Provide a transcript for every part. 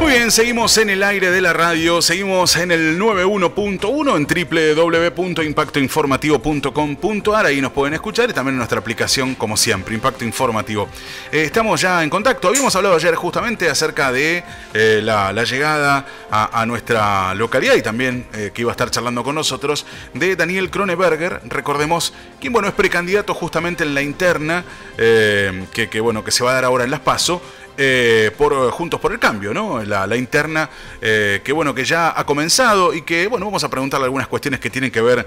Muy bien, seguimos en el aire de la radio, seguimos en el 91.1 en www.impactoinformativo.com.ar, ahí nos pueden escuchar y también en nuestra aplicación como siempre, Impacto Informativo. Eh, estamos ya en contacto, habíamos hablado ayer justamente acerca de eh, la, llegada a, nuestra localidad y también eh, que iba a estar charlando con nosotros de Daniel Kroneberger, recordemos, quien bueno es precandidato justamente en la interna, que, bueno, que se va a dar ahora en Las Paso eh, por eh, Juntos por el Cambio, ¿no? La, interna eh, que bueno, que ya ha comenzado y que bueno, vamos a preguntarle algunas cuestiones que tienen que ver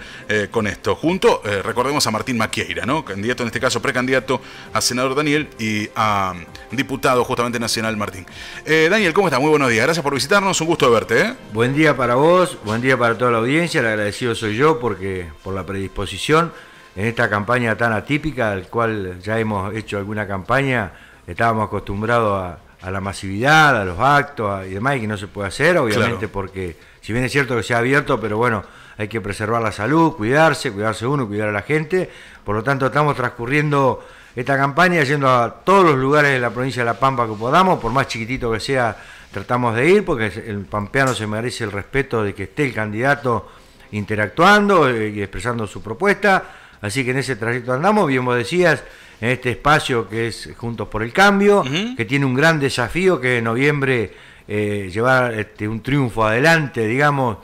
con esto. Junto, recordemos a Martín Maquieira, ¿no? Candidato en este caso, precandidato a senador Daniel y a mm, diputado justamente nacional Martín. Daniel, ¿cómo estás? Muy buenos días, gracias por visitarnos, un gusto verte. Buen día para vos, buen día para toda la audiencia, el agradecido soy yo porque por la predisposición en esta campaña tan atípica, al cual ya hemos hecho alguna campaña estábamos acostumbrados a, la masividad, a los actos y demás, y que no se puede hacer, obviamente, porque si bien es cierto que se ha abierto, pero bueno, hay que preservar la salud, cuidarse, cuidarse uno, cuidar a la gente. Por lo tanto, estamos transcurriendo esta campaña yendo a todos los lugares de la provincia de La Pampa que podamos, por más chiquitito que sea, tratamos de ir, porque el pampeano se merece el respeto de que esté el candidato interactuando eh, y expresando su propuesta. Así que en ese trayecto andamos, bien vos decías, en este espacio que es Juntos por el Cambio, que tiene un gran desafío que en noviembre eh, llevar este, un triunfo adelante, digamos,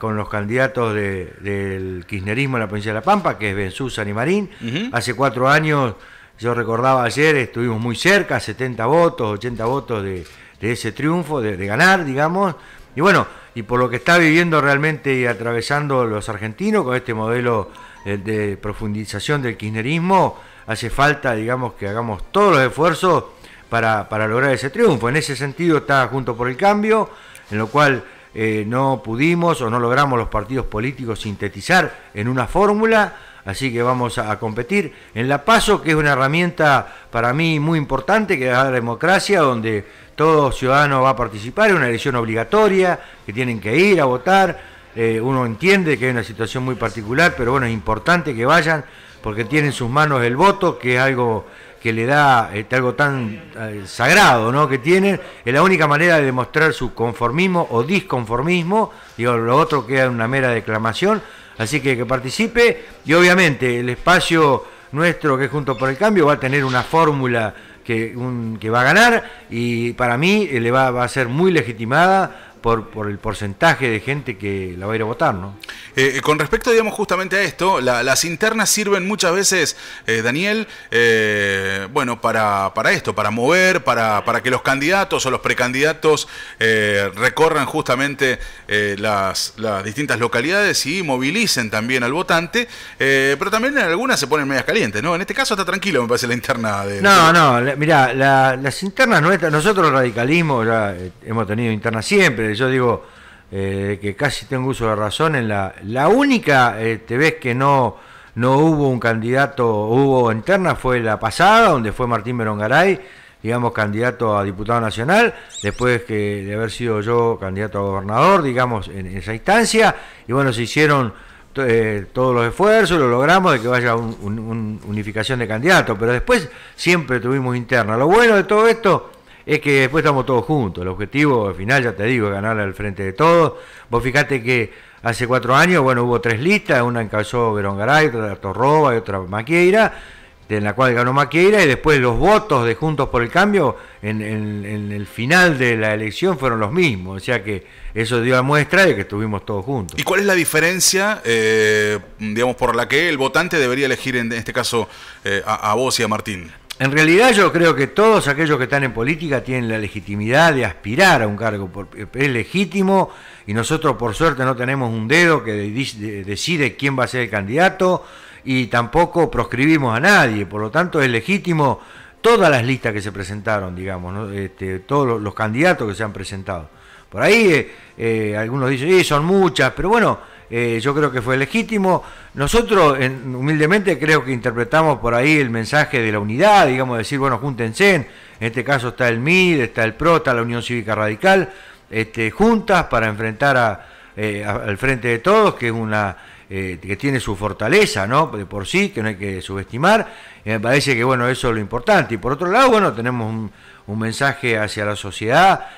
con los candidatos del kirchnerismo en la provincia de La Pampa, que es Benzú San y Hace cuatro años, yo recordaba ayer, estuvimos muy cerca, 70 votos, 80 votos de, ese triunfo, de, de ganar, digamos. Y bueno, y por lo que está viviendo realmente y atravesando los argentinos con este modelo eh, de profundización del kirchnerismo, hace falta, digamos, que hagamos todos los esfuerzos para, para lograr ese triunfo. En ese sentido está Junto por el Cambio, en lo cual eh, no pudimos o no logramos los partidos políticos sintetizar en una fórmula, así que vamos a, competir en la PASO, que es una herramienta para mí muy importante, que es la democracia, donde todo ciudadano va a participar, es una elección obligatoria, que tienen que ir a votar, eh, uno entiende que es una situación muy particular, pero bueno, es importante que vayan porque tiene en sus manos el voto, que es algo que le da este, algo tan eh, sagrado, ¿no? Que tienen, es la única manera de demostrar su conformismo o disconformismo, y lo otro queda una mera declamación, así que que participe y obviamente el espacio nuestro que es Junto por el Cambio va a tener una fórmula que, va a ganar y para mí eh, le va a ser muy legitimada por, el porcentaje de gente que la va a ir a votar, ¿no? Eh, eh, con respecto, digamos, justamente a esto, las internas sirven muchas veces, eh, Daniel, bueno, para, para, esto, para mover, para, que los candidatos o los precandidatos recorran justamente las, distintas localidades y movilicen también al votante, pero también en algunas se ponen medias calientes, ¿no? En este caso está tranquilo, me parece, la interna de... No, no, mirá, las internas nuestras, nosotros el radicalismo ya hemos tenido internas siempre, yo digo eh, que casi tengo uso de razón, en la, la única eh, te ves que no, no hubo un candidato, hubo interna, fue la pasada, donde fue Martín Berongaray, digamos, candidato a diputado nacional, después que de haber sido yo candidato a gobernador, digamos, en, esa instancia, y bueno, se hicieron eh, todos los esfuerzos, lo logramos de que vaya una unificación de candidatos, pero después siempre tuvimos interna. Lo bueno de todo esto es que después estamos todos juntos. El objetivo final, ya te digo, es ganar al frente de todos. Vos fijate que hace cuatro años, bueno, hubo tres listas, una Verón Garay, otra Torroba y otra Maquieira, en la cual ganó Maquieira, y después los votos de Juntos por el Cambio en, el final de la elección fueron los mismos. O sea que eso dio la muestra de que estuvimos todos juntos. ¿Y cuál es la diferencia, eh, digamos, por la que el votante debería elegir en este caso eh, a vos y a Martín? en realidad yo creo que todos aquellos que están en política tienen la legitimidad de aspirar a un cargo, es legítimo y nosotros por suerte no tenemos un dedo que decide quién va a ser el candidato y tampoco proscribimos a nadie, por lo tanto es legítimo todas las listas que se presentaron, digamos, este, todos los candidatos que se han presentado. Por ahí eh, eh, algunos dicen, sí, eh, son muchas, pero bueno, eh, yo creo que fue legítimo. Nosotros, humildemente, creo que interpretamos por ahí el mensaje de la unidad, digamos, decir, bueno, júntense, en este caso está el MID, está el PROTA, la Unión Cívica Radical, este, juntas para enfrentar eh, al frente de todos, que es una eh, que tiene su fortaleza, ¿no? De por sí, que no hay que subestimar. me parece que, bueno, eso es lo importante. Y por otro lado, bueno, tenemos un, mensaje hacia la sociedad,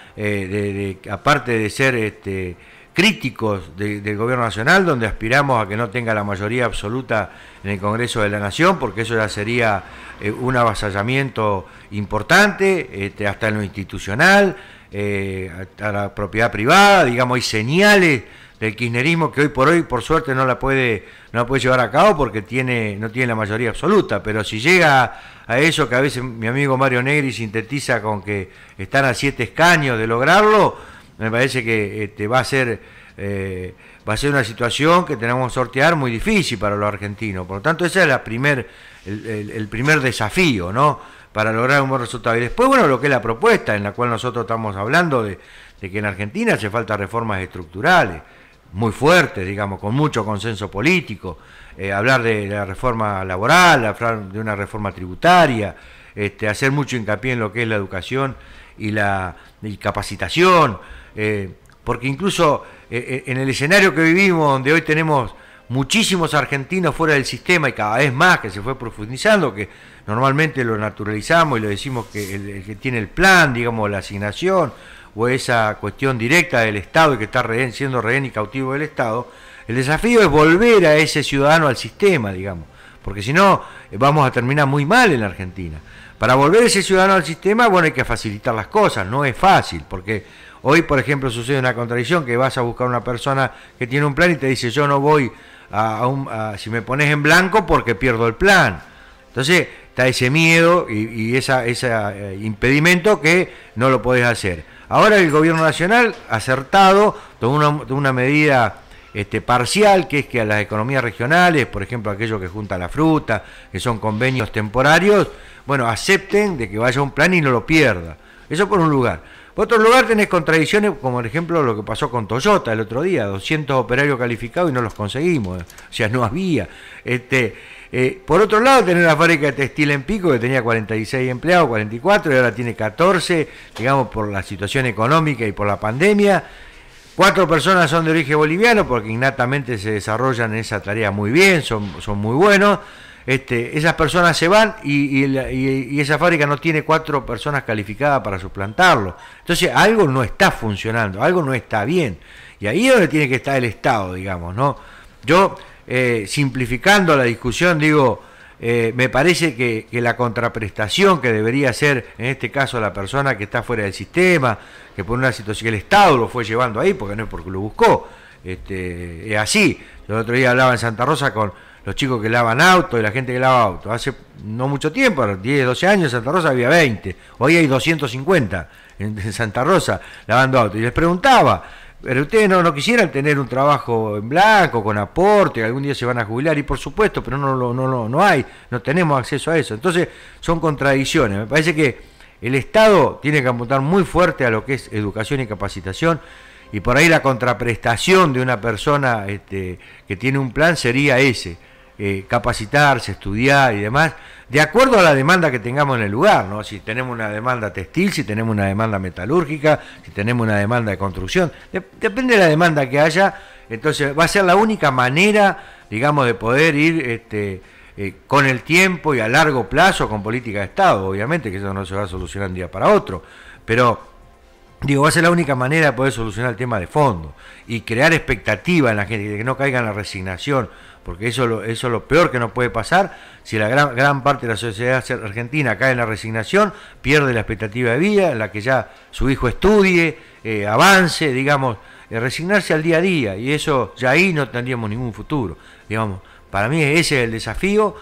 aparte de ser este, críticos del gobierno nacional, donde aspiramos a que no tenga la mayoría absoluta en el Congreso de la Nación, porque eso ya sería eh, un avasallamiento importante, este, hasta en lo institucional, eh, a la propiedad privada, digamos, hay señales del kirchnerismo que hoy por hoy, por suerte, no la puede, no puede llevar a cabo porque tiene, no tiene la mayoría absoluta, pero si llega a, a eso que a veces mi amigo Mario Negri sintetiza con que están a siete escaños de lograrlo, me parece que este, va a ser eh, va a ser una situación que tenemos que sortear muy difícil para los argentinos. Por lo tanto, ese es la primer, el, primer desafío, ¿no? Para lograr un buen resultado. Y después, bueno, lo que es la propuesta en la cual nosotros estamos hablando de, que en Argentina hace falta reformas estructurales muy fuertes, digamos, con mucho consenso político, eh, hablar de la reforma laboral, hablar de una reforma tributaria, este, hacer mucho hincapié en lo que es la educación y la y capacitación, eh, porque incluso eh, eh, en el escenario que vivimos, donde hoy tenemos muchísimos argentinos fuera del sistema y cada vez más que se fue profundizando, que normalmente lo naturalizamos y lo decimos que el, que tiene el plan, digamos, la asignación o esa cuestión directa del Estado y que está rehén, siendo rehén y cautivo del Estado, el desafío es volver a ese ciudadano al sistema, digamos, porque si no vamos a terminar muy mal en la Argentina. Para volver a ese ciudadano al sistema, bueno, hay que facilitar las cosas, no es fácil, porque Hoy, por ejemplo, sucede una contradicción que vas a buscar una persona que tiene un plan y te dice, yo no voy a, un... si me pones en blanco porque pierdo el plan. Entonces, está ese miedo y, y ese eh, impedimento que no lo podés hacer. Ahora el gobierno nacional, acertado, tomó una, medida este, parcial, que es que a las economías regionales, por ejemplo aquellos que juntan la fruta, que son convenios temporarios, bueno, acepten de que vaya un plan y no lo pierda. Eso por un lugar. Por otro lugar tenés contradicciones, como por ejemplo lo que pasó con Toyota el otro día, 200 operarios calificados y no los conseguimos, o sea, no había. Este, eh, por otro lado tenés la fábrica de textil en Pico que tenía 46 empleados, 44 y ahora tiene 14, digamos por la situación económica y por la pandemia. Cuatro personas son de origen boliviano porque innatamente se desarrollan en esa tarea muy bien, son muy buenos. Este, esas personas se van y, esa fábrica no tiene cuatro personas calificadas para suplantarlo. Entonces algo no está funcionando, algo no está bien. Y ahí es donde tiene que estar el Estado, digamos, ¿no? Yo, eh, simplificando la discusión, digo, eh, me parece que, la contraprestación que debería ser, en este caso, la persona que está fuera del sistema, que por una situación que el Estado lo fue llevando ahí, porque no es porque lo buscó, este, es así. El otro día hablaba en Santa Rosa con los chicos que lavan autos y la gente que lava autos. Hace no mucho tiempo, 10, 12 años, en Santa Rosa había 20. Hoy hay 250 en, Santa Rosa lavando autos. Y les preguntaba, pero ustedes no, no quisieran tener un trabajo en blanco, con aporte, algún día se van a jubilar, y por supuesto, pero no, no, no, no hay, no tenemos acceso a eso. Entonces son contradicciones. Me parece que el Estado tiene que apuntar muy fuerte a lo que es educación y capacitación y por ahí la contraprestación de una persona este, que tiene un plan sería ese, eh, capacitarse, estudiar y demás, de acuerdo a la demanda que tengamos en el lugar, ¿no? Si tenemos una demanda textil, si tenemos una demanda metalúrgica, si tenemos una demanda de construcción, depende de la demanda que haya, entonces va a ser la única manera, digamos, de poder ir este, eh, con el tiempo y a largo plazo con política de Estado, obviamente, que eso no se va a solucionar un día para otro, pero Digo, va a ser la única manera de poder solucionar el tema de fondo y crear expectativa en la gente, de que no caiga en la resignación, porque eso, eso es lo peor que nos puede pasar. Si la gran, parte de la sociedad argentina cae en la resignación, pierde la expectativa de vida, en la que ya su hijo estudie, eh, avance, digamos, eh, resignarse al día a día, y eso ya ahí no tendríamos ningún futuro. Digamos, para mí ese es el desafío.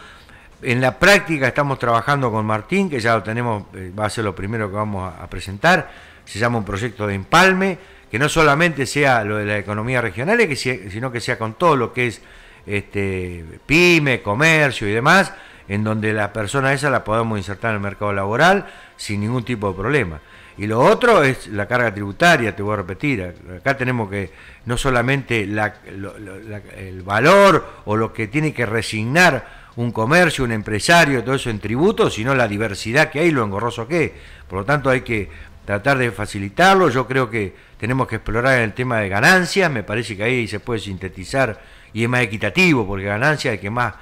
En la práctica estamos trabajando con Martín, que ya lo tenemos, eh, va a ser lo primero que vamos a presentar se llama un proyecto de empalme, que no solamente sea lo de la economía regional, sino que sea con todo lo que es este, pyme, comercio y demás, en donde la persona esa la podamos insertar en el mercado laboral sin ningún tipo de problema. Y lo otro es la carga tributaria, te voy a repetir, acá tenemos que no solamente el valor o lo que tiene que resignar un comercio, un empresario, todo eso en tributo, sino la diversidad que hay, lo engorroso que es. Por lo tanto hay que tratar de facilitarlo. Yo creo que tenemos que explorar el tema de ganancias, me parece que ahí se puede sintetizar y es más equitativo, porque ganancia es que más,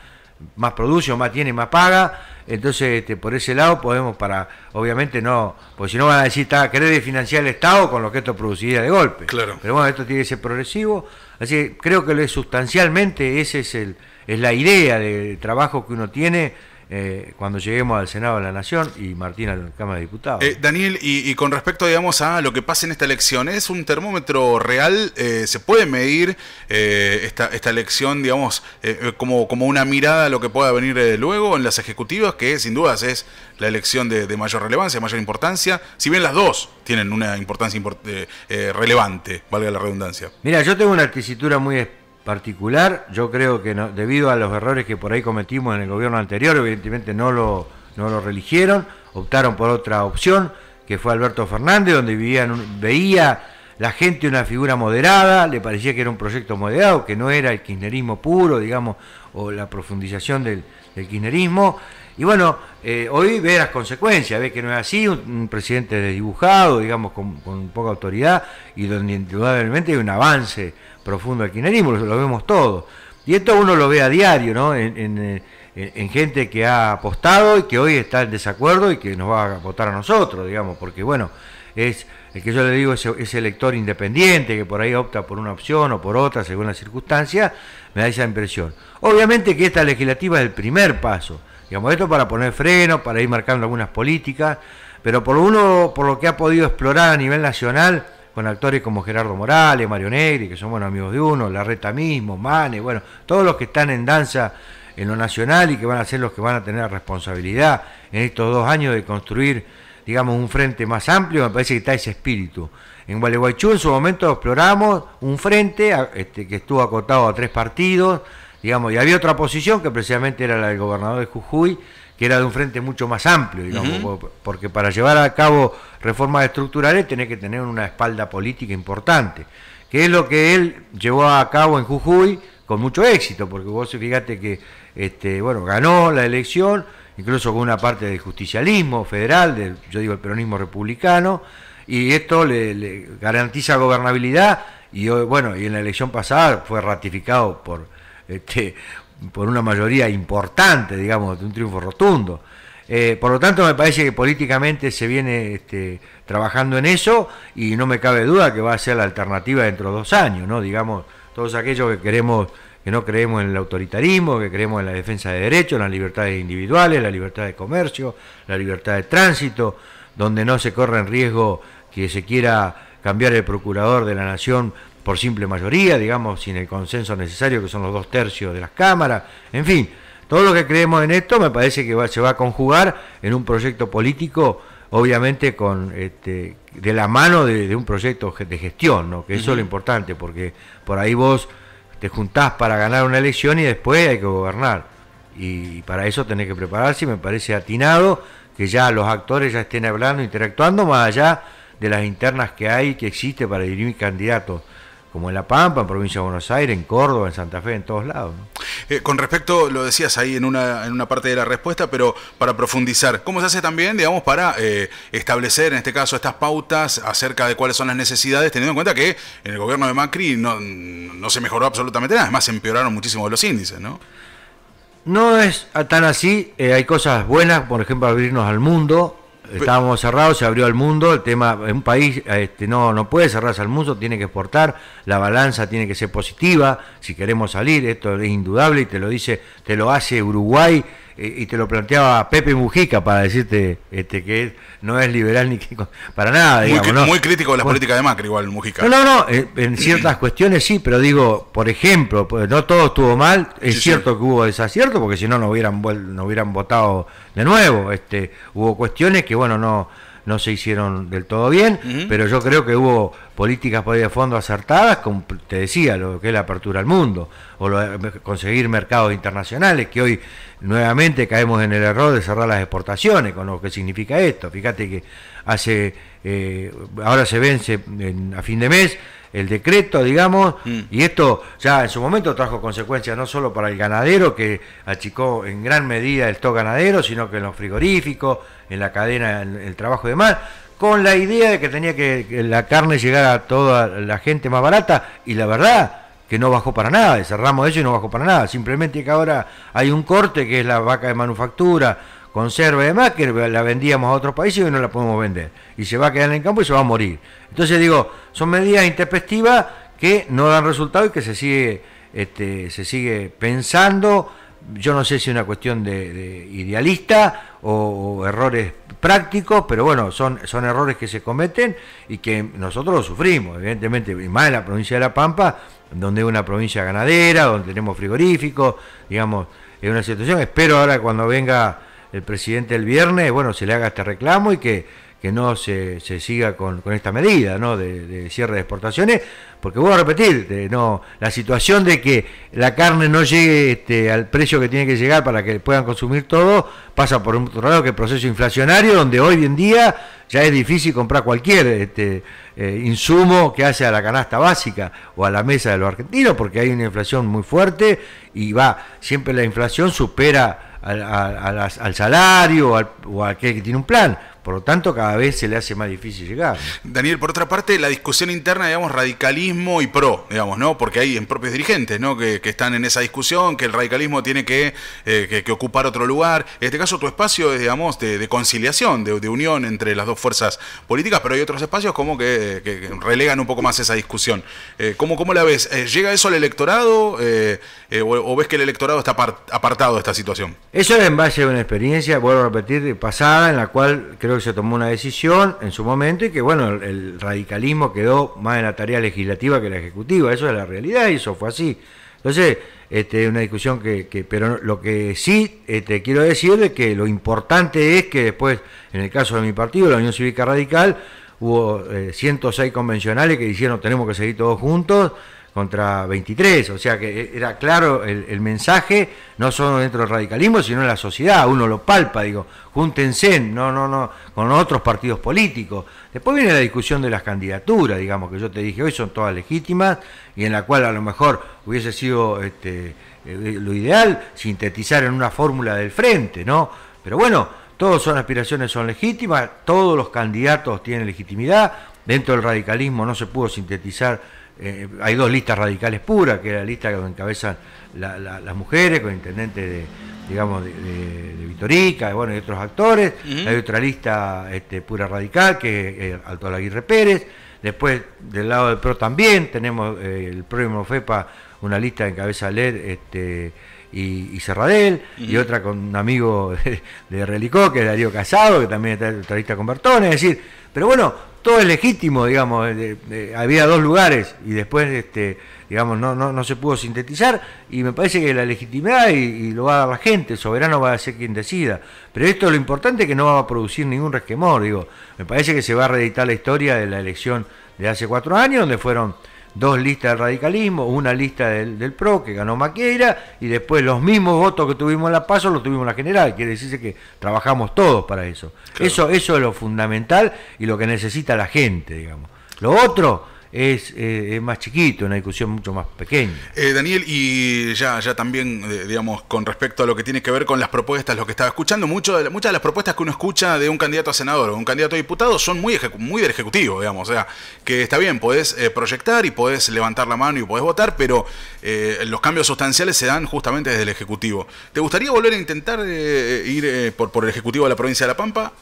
más produce o más tiene, más paga. Entonces, este, por ese lado podemos para, obviamente no, porque si no van a decir, está, querer financiar el Estado con lo que esto produciría de golpe. Claro. Pero bueno, esto tiene que ser progresivo. Así creo que lo sustancialmente esa es, el, es la idea de trabajo que uno tiene eh, cuando lleguemos al Senado de la Nación y Martín a la Cámara de Diputados. Eh, Daniel, y, con respecto, digamos, a lo que pasa en esta elección, ¿es un termómetro real? Eh, ¿Se puede medir esta, elección, digamos, como, como una mirada a lo que pueda venir luego en las ejecutivas, que sin dudas es la elección de, mayor relevancia, mayor importancia, si bien las dos tienen una importancia relevante, valga la redundancia? Mira, yo tengo una tesitura muy específica particular, yo creo que debido a los errores que por ahí cometimos en el gobierno anterior, evidentemente no lo, no lo religieron, optaron por otra opción, que fue Alberto Fernández, donde vivían, veía la gente una figura moderada, le parecía que era un proyecto moderado, que no era el kirchnerismo puro, digamos, o la profundización del, kirchnerismo. Y bueno, eh, hoy ve las consecuencias, ve que no es así, un, presidente desdibujado, digamos, con, poca autoridad, y donde indudablemente hay un avance profundo del lo, vemos todo. Y esto uno lo ve a diario, ¿no? Eh, en, gente que ha apostado y que hoy está en desacuerdo y que nos va a votar a nosotros, digamos, porque bueno, es el que yo le digo, ese, elector independiente que por ahí opta por una opción o por otra según las circunstancias, me da esa impresión. Obviamente que esta legislativa es el primer paso, digamos, esto para poner freno, para ir marcando algunas políticas, pero por uno, por lo que ha podido explorar a nivel nacional, con actores como Gerardo Morales, Mario Negri, que son buenos amigos de uno, Larreta mismo, Mane, bueno, todos los que están en danza en lo nacional y que van a ser los que van a tener responsabilidad en estos dos años de construir, digamos, un frente más amplio, me parece que está ese espíritu. En Gualeguaychú en su momento exploramos un frente este, que estuvo acotado a tres partidos, digamos, y había otra posición que precisamente era la del gobernador de Jujuy, que era de un frente mucho más amplio, digamos, porque para llevar a cabo reformas estructurales tenés que tener una espalda política importante, que es lo que él llevó a cabo en Jujuy con mucho éxito, porque vos fíjate que este, bueno, ganó la elección, incluso con una parte del justicialismo federal, yo digo el peronismo republicano, y esto le, garantiza gobernabilidad, y bueno, y en la elección pasada fue ratificado por este, por una mayoría importante, digamos, de un triunfo rotundo. Eh, por lo tanto, me parece que políticamente se viene este, trabajando en eso y no me cabe duda que va a ser la alternativa dentro de dos años, ¿no? Digamos, todos aquellos que queremos, que no creemos en el autoritarismo, que creemos en la defensa de derechos, en las libertades individuales, la libertad de comercio, la libertad de tránsito, donde no se corre en riesgo que se quiera cambiar el procurador de la nación por simple mayoría, digamos, sin el consenso necesario, que son los dos tercios de las cámaras, en fin, todo lo que creemos en esto me parece que se va a conjugar en un proyecto político, obviamente con este, de la mano de, un proyecto de gestión, ¿no? que eso es lo importante, porque por ahí vos te juntás para ganar una elección y después hay que gobernar. Y, para eso tenés que prepararse, me parece atinado que ya los actores ya estén hablando, interactuando, más allá de las internas que hay, que existe para dirimir candidatos como en La Pampa, en provincia de Buenos Aires, en Córdoba, en Santa Fe, en todos lados. Eh, con respecto, lo decías ahí en una, en una parte de la respuesta, pero para profundizar, ¿cómo se hace también, digamos, para eh, establecer, en este caso, estas pautas acerca de cuáles son las necesidades, teniendo en cuenta que en el gobierno de Macri no, se mejoró absolutamente nada, además se empeoraron muchísimo los índices, ¿no? No es tan así, eh, hay cosas buenas, por ejemplo, abrirnos al mundo, estábamos cerrados, se abrió al mundo, el tema, un país este, no, no puede cerrarse al mundo, tiene que exportar, la balanza tiene que ser positiva, si queremos salir, esto es indudable y te lo dice, te lo hace Uruguay y te lo planteaba Pepe Mujica para decirte este que no es liberal ni que, para nada. Digamos, muy, ¿no? muy, crítico de las política de Macri, igual Mujica. No, no, no, eh, en ciertas cuestiones sí, pero digo, por ejemplo, pues, no todo estuvo mal, es cierto que hubo desacierto, porque si no, no hubieran, no hubieran votado de nuevo. este Hubo cuestiones que, bueno, no no se hicieron del todo bien, pero yo creo que hubo políticas por ahí de fondo acertadas, como te decía, lo que es la apertura al mundo, o eh, conseguir mercados internacionales, que hoy nuevamente caemos en el error de cerrar las exportaciones, con lo que significa esto. Fíjate que hace, eh, ahora se vence a fin de mes el decreto, digamos, mm. y esto ya en su momento trajo consecuencias no solo para el ganadero, que achicó en gran medida el stock ganadero, sino que en los frigoríficos, en la cadena, en el trabajo y demás, con la idea de que tenía que, la carne llegara a toda la gente más barata, y la verdad que no bajó para nada, cerramos eso y no bajó para nada, simplemente que ahora hay un corte que es la vaca de manufactura, conserva y demás, que la vendíamos a otros países y no la podemos vender. Y se va a quedar en el campo y se va a morir. Entonces digo, son medidas intempestivas que no dan resultado y que se sigue, este, se sigue pensando. Yo no sé si es una cuestión de, idealista o, errores prácticos, pero bueno, son, son errores que se cometen y que nosotros los sufrimos, evidentemente, y más en la provincia de La Pampa, donde es una provincia ganadera, donde tenemos frigoríficos, digamos, es una situación. Espero ahora cuando venga el presidente el viernes, bueno, se le haga este reclamo y que, que no se, se siga con, esta medida, ¿no? De, cierre de exportaciones, porque voy a repetir, no, la situación de que la carne no llegue este, al precio que tiene que llegar para que puedan consumir todo, pasa por un otro lado que el proceso inflacionario, donde hoy en día ya es difícil comprar cualquier este, eh, insumo que hace a la canasta básica o a la mesa de los argentinos, porque hay una inflación muy fuerte y va, siempre la inflación supera al, al salario o a que tiene un plan. Por lo tanto, cada vez se le hace más difícil llegar. Daniel, por otra parte, la discusión interna, digamos, radicalismo y pro, digamos, ¿no? Porque hay en propios dirigentes, ¿no? Que, están en esa discusión, que el radicalismo tiene eh, que, ocupar otro lugar. En este caso, tu espacio es, digamos, de, conciliación, de, unión entre las dos fuerzas políticas, pero hay otros espacios como que, relegan un poco más esa discusión. Eh, ¿cómo, ¿cómo, la ves? Eh, ¿Llega eso al electorado o, ves que el electorado está apartado de esta situación? Eso es en base a una experiencia, vuelvo a repetir, pasada, en la cual creo que se tomó una decisión en su momento y que, bueno, el radicalismo quedó más en la tarea legislativa que la ejecutiva. Eso es la realidad y eso fue así. Entonces, este, una discusión que, pero lo que sí te este, quiero decir es que lo importante es que después, en el caso de mi partido, la Unión Cívica Radical, hubo 106 eh, convencionales que dijeron tenemos que seguir todos juntos, contra 23, o sea que e-, era claro el, mensaje, no solo dentro del radicalismo, sino en la sociedad, uno lo palpa, digo, júntense, no, no, no, con otros partidos políticos. Después viene la discusión de las candidaturas, digamos, que yo te dije hoy son todas legítimas, y en la cual a lo mejor hubiese sido este, eh, lo ideal sintetizar en una fórmula del frente, ¿no? Pero bueno, todas son aspiraciones, son legítimas, todos los candidatos tienen legitimidad, dentro del radicalismo no se pudo sintetizar eh, hay dos listas radicales puras, que es la lista que encabezan las mujeres, con intendentes de, digamos, de, Vitorica, bueno, y otros actores, hay otra lista este, pura radical, que es eh, Alto Aguirre Pérez, después del lado del PRO también tenemos eh, el PRO y una lista de cabeza LED, este, y, y, Serradel, y otra con un amigo de, Relicó, que es Darío Casado, que también está lista con Bertone, es decir, pero bueno, todo es legítimo, digamos, había dos lugares y después, este, digamos, no, no, no se pudo sintetizar y me parece que la legitimidad y, lo va a dar la gente, el soberano va a ser quien decida. Pero esto lo importante que no va a producir ningún resquemor, digo, me parece que se va a reeditar la historia de la elección de hace cuatro años, donde fueron dos listas de radicalismo, una lista del, del, PRO que ganó Maqueira y después los mismos votos que tuvimos en la PASO los tuvimos en la general, quiere decirse que trabajamos todos para eso. Eso eso es lo fundamental y lo que necesita la gente, digamos. Lo otro eh, es, más chiquito, una discusión mucho más pequeña. Eh, Daniel, y ya, ya también, eh, digamos, con respecto a lo que tiene que ver con las propuestas, lo que estaba escuchando, mucho muchas de las propuestas que uno escucha de un candidato a senador o un candidato a diputado son muy, muy del Ejecutivo, digamos, o sea, que está bien, podés proyectar y podés levantar la mano y podés votar, pero los cambios sustanciales se dan justamente desde el Ejecutivo. ¿Te gustaría volver a intentar ir por, por el Ejecutivo de la provincia de La Pampa?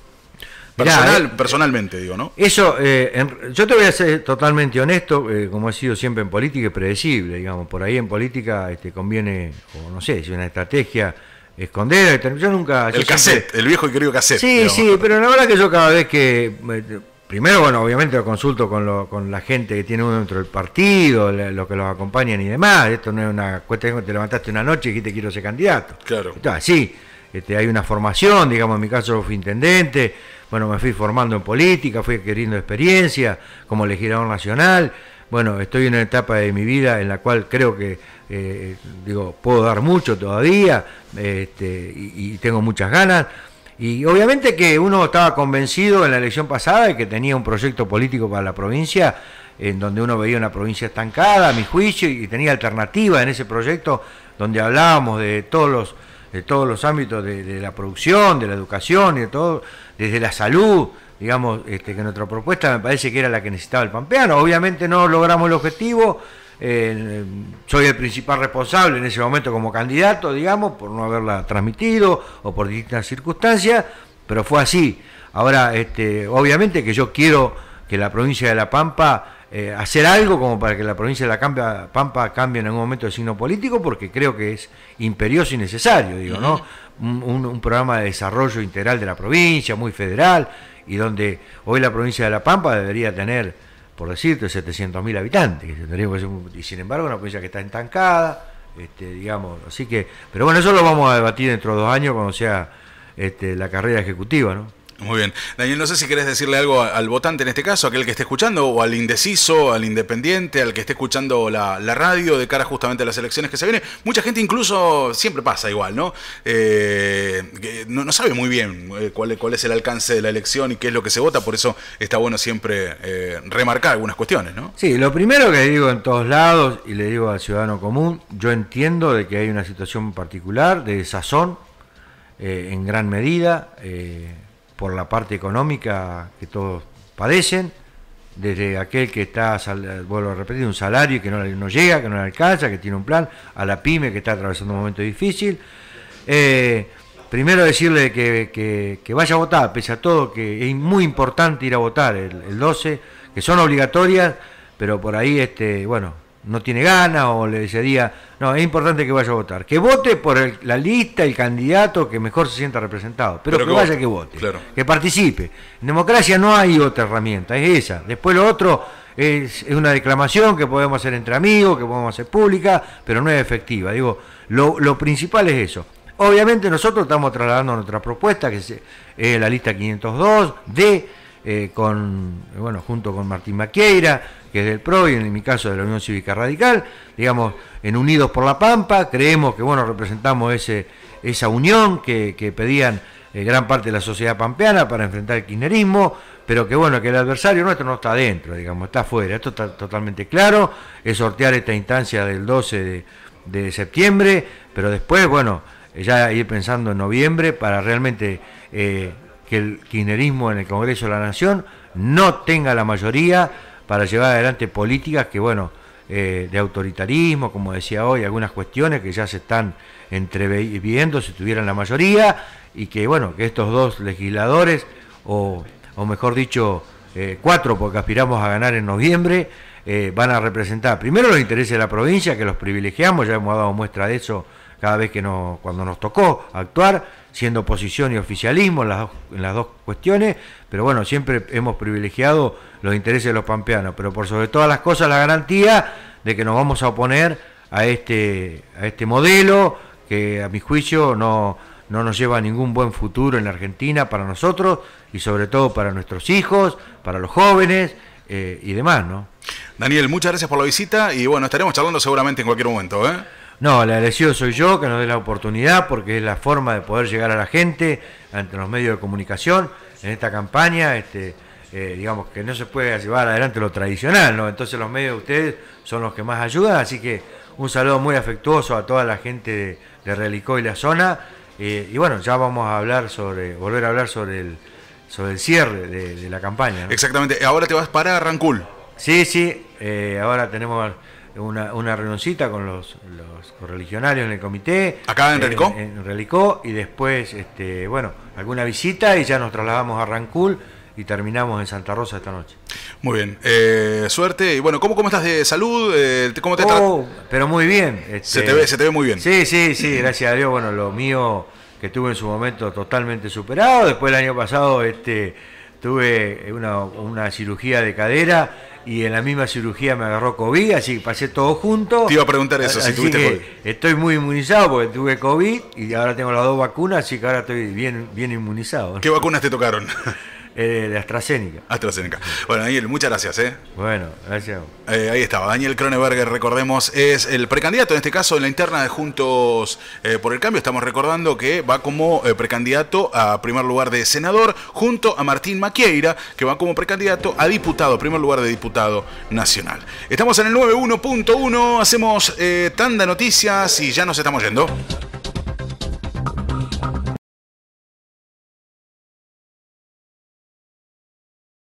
Eh, personalmente, digo, ¿no? Eso, eh, yo te voy a ser totalmente honesto, eh, como he sido siempre en política, es predecible, digamos. Por ahí en política este, conviene, o no sé, si una estrategia esconder. Este, yo nunca. El cassette, el viejo y querido cassette. Sí, sí, pero la verdad que yo cada vez que. Primero, bueno, obviamente lo consulto con, la gente que tiene uno dentro del partido, los que los acompañan y demás. Esto no es una cuestión que te levantaste una noche y dijiste quiero ser candidato. Claro. sí, este, hay una formación, digamos, en mi caso fui intendente bueno, me fui formando en política, fui adquiriendo experiencia como legislador nacional. Bueno, estoy en una etapa de mi vida en la cual creo que eh, digo, puedo dar mucho todavía este, y, y tengo muchas ganas. Y obviamente que uno estaba convencido en la elección pasada de que tenía un proyecto político para la provincia, en donde uno veía una provincia estancada, a mi juicio, y tenía alternativa en ese proyecto, donde hablábamos de todos los de todos los ámbitos de, la producción, de la educación y de todo, desde la salud, digamos, este, que nuestra propuesta me parece que era la que necesitaba el pampeano. Obviamente no logramos el objetivo, eh, soy el principal responsable en ese momento como candidato, digamos, por no haberla transmitido o por distintas circunstancias, pero fue así. Ahora, este, obviamente que yo quiero que la provincia de La Pampa eh, hacer algo como para que la provincia de la Campa, Pampa cambie en algún momento de signo político, porque creo que es imperioso y necesario, digo, ¿no? Un, programa de desarrollo integral de la provincia, muy federal, y donde hoy la provincia de la Pampa debería tener, por decirte, 700.000 habitantes, y sin embargo una provincia que está entancada, este, digamos, así que, pero bueno, eso lo vamos a debatir dentro de dos años cuando sea este, la carrera ejecutiva, ¿no? Muy bien. Daniel, no sé si querés decirle algo al votante en este caso, aquel que esté escuchando, o al indeciso, al independiente, al que esté escuchando la, radio de cara justamente a las elecciones que se vienen. Mucha gente incluso, siempre pasa igual, ¿no? Eh, no, sabe muy bien eh, cuál, cuál es el alcance de la elección y qué es lo que se vota, por eso está bueno siempre eh, remarcar algunas cuestiones, ¿no? Sí, lo primero que digo en todos lados, y le digo al ciudadano común, yo entiendo de que hay una situación particular de sazón en gran medida por la parte económica que todos padecen, desde aquel que está, vuelvo a repetir, un salario que no, no llega, que no le alcanza, que tiene un plan, a la pyme que está atravesando un momento difícil. Eh, primero decirle que, vaya a votar, pese a todo, que es muy importante ir a votar el, el 12, que son obligatorias, pero por ahí, este, bueno, no tiene ganas o le desearía, no, es importante que vaya a votar, que vote por la lista, el candidato que mejor se sienta representado, pero, que, vaya, que vote, que participe. En democracia no hay otra herramienta, es esa. Después lo otro es, una declamación que podemos hacer entre amigos, que podemos hacer pública, pero no es efectiva. Digo, lo, principal es eso. Obviamente nosotros estamos trasladando nuestra propuesta, que es eh, la lista 502 de eh, con, bueno, junto con Martín Maquieira, que es del PRO y en mi caso de la Unión Cívica Radical, digamos, en Unidos por la Pampa, creemos que, bueno, representamos ese, esa unión que, que pedían eh, gran parte de la sociedad pampeana para enfrentar el kirchnerismo, pero que bueno, que el adversario nuestro no está dentro, digamos, está afuera, esto está totalmente claro, es sortear esta instancia del 12 de, septiembre, pero después, bueno, ya ir pensando en noviembre para realmente... Eh, que el kirchnerismo en el Congreso de la Nación no tenga la mayoría para llevar adelante políticas que, bueno, eh, de autoritarismo, como decía hoy, algunas cuestiones que ya se están entreviendo si tuvieran la mayoría, y que, bueno, que estos dos legisladores, o, o mejor dicho, eh, cuatro, porque aspiramos a ganar en noviembre, eh, van a representar primero los intereses de la provincia, que los privilegiamos, ya hemos dado muestra de eso cada vez que nos, cuando nos tocó actuar, siendo oposición y oficialismo en las, dos, en las dos cuestiones, pero bueno, siempre hemos privilegiado los intereses de los pampeanos, pero por sobre todas las cosas la garantía de que nos vamos a oponer a este, a este modelo que a mi juicio no, no nos lleva a ningún buen futuro en la Argentina para nosotros y sobre todo para nuestros hijos, para los jóvenes eh, y demás, ¿no? Daniel, muchas gracias por la visita y bueno, estaremos charlando seguramente en cualquier momento, ¿eh? No, agradecido soy yo que nos dé la oportunidad porque es la forma de poder llegar a la gente ante los medios de comunicación en esta campaña. Este, eh, digamos que no se puede llevar adelante lo tradicional, ¿no? Entonces los medios de ustedes son los que más ayudan, así que un saludo muy afectuoso a toda la gente de, Relicó y la zona. Eh, y bueno, ya vamos a hablar sobre, volver a hablar sobre el, sobre el cierre de, la campaña. Exactamente, ahora te vas para Rancul. Sí, sí, eh, ahora tenemos una, una con los, los correligionarios en el comité. ¿Acá en eh, Relicó? En, Relicó, y después, este, bueno, alguna visita y ya nos trasladamos a Rancul y terminamos en Santa Rosa esta noche. Muy bien, eh, suerte. Y bueno, ¿cómo, ¿cómo estás de salud? Eh, ¿Cómo te oh, Pero muy bien. Este se, te ve, se te ve muy bien. Sí, sí, sí, gracias a Dios. Bueno, lo mío que tuve en su momento totalmente superado. Después el año pasado este, tuve una, una cirugía de cadera y en la misma cirugía me agarró COVID, así que pasé todo junto. Te iba a preguntar eso, si tuviste COVID. Estoy muy inmunizado porque tuve COVID y ahora tengo las dos vacunas, así que ahora estoy bien, bien inmunizado. ¿Qué vacunas te tocaron? Eh, de AstraZeneca. AstraZeneca. Bueno, Daniel, muchas gracias. ¿eh? Bueno, gracias. Eh, ahí estaba. Daniel kroneberger recordemos, es el precandidato, en este caso, en la interna de Juntos eh, por el Cambio. Estamos recordando que va como precandidato a primer lugar de senador, junto a Martín Maquieira, que va como precandidato a diputado, primer lugar de diputado nacional. Estamos en el 91.1, hacemos tanda noticias y ya nos estamos yendo.